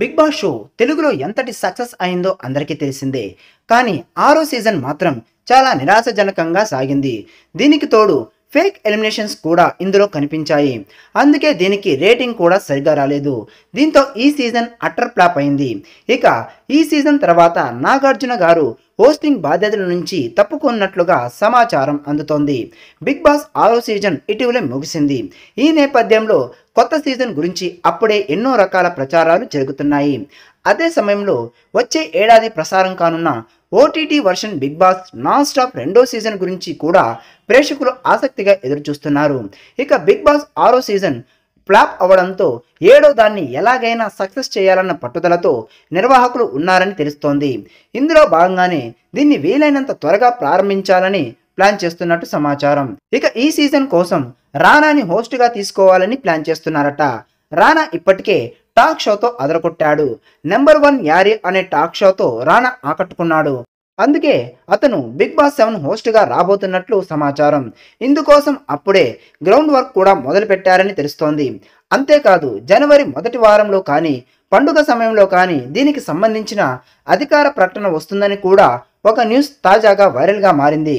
big boss show తెలుగులో ఎంతటి success అయిందో అందరికీ తెలిసిందే కానీ ఆరో సీజన్ మాత్రం చాలా నిరాశజనకంగా సాగింది దీనికి తోడు ఫేక్ ఎలిమినేషన్స్ కూడా ఇందులో కనిపించాయి అందుకే దీనికి రేటింగ్ కూడా సరిగా రాలేదు దీంతో ఈ సీజన్ అట్టర్ ఫ్లాప్ అయింది ఇక ఈ సీజన్ తర్వాత నాగార్జున గారు హోస్టింగ్ బాధ్యతల నుంచి తప్పుకున్నట్లుగా సమాచారం అందుతోంది బిగ్ బాస్ ఆరో సీజన్ ఇటీవలే ముగిసింది ఈ నేపథ్యంలో కొత్త సీజన్ గురించి అప్పుడే ఎన్నో రకాల ప్రచారాలు జరుగుతున్నాయి అదే సమయంలో వచ్చే ఏడాది ప్రసారం కానున్న OTT version Bigg Boss non stop రెండో సీజన్ గురించి కూడా ప్రేక్షకులు ఆసక్తిగా ఎదురుచూస్తున్నారు ఇక బిగ్ బాస్ ఆరో సీజన్ ఫ్లాప్ అవడంతో ఏడో దాన్ని ఎలాగైనా సక్సెస్ చేయాలన్న పట్టుదలతో నిర్వాహకులు ఉన్నారని తెలుస్తోంది ఇందులో భాగంగానే దీన్ని వీలైనంత త్వరగా ప్రారంభించాలని ప్లాన్ చేస్తున్నట్టు సమాచారం ఇక ఈ సీజన్ కోసం రానాని హోస్ట్గా తీసుకోవాలని ప్లాన్ చేస్తున్నారట రానా ఇప్పటికే టాక్ షోతో అదరగొట్టాడు నెంబర్ వన్ యారీ అనే టాక్ షోతో రానా ఆకట్టుకున్నాడు అందుకే అతను బిగ్ బాస్ సెవెన్ హోస్ట్గా రాబోతున్నట్లు సమాచారం ఇందుకోసం అప్పుడే గ్రౌండ్ వర్క్ కూడా మొదలుపెట్టారని తెలుస్తోంది అంతేకాదు జనవరి మొదటి వారంలో కానీ పండుగ సమయంలో కానీ దీనికి సంబంధించిన అధికార ప్రకటన వస్తుందని కూడా ఒక న్యూస్ తాజాగా వైరల్గా మారింది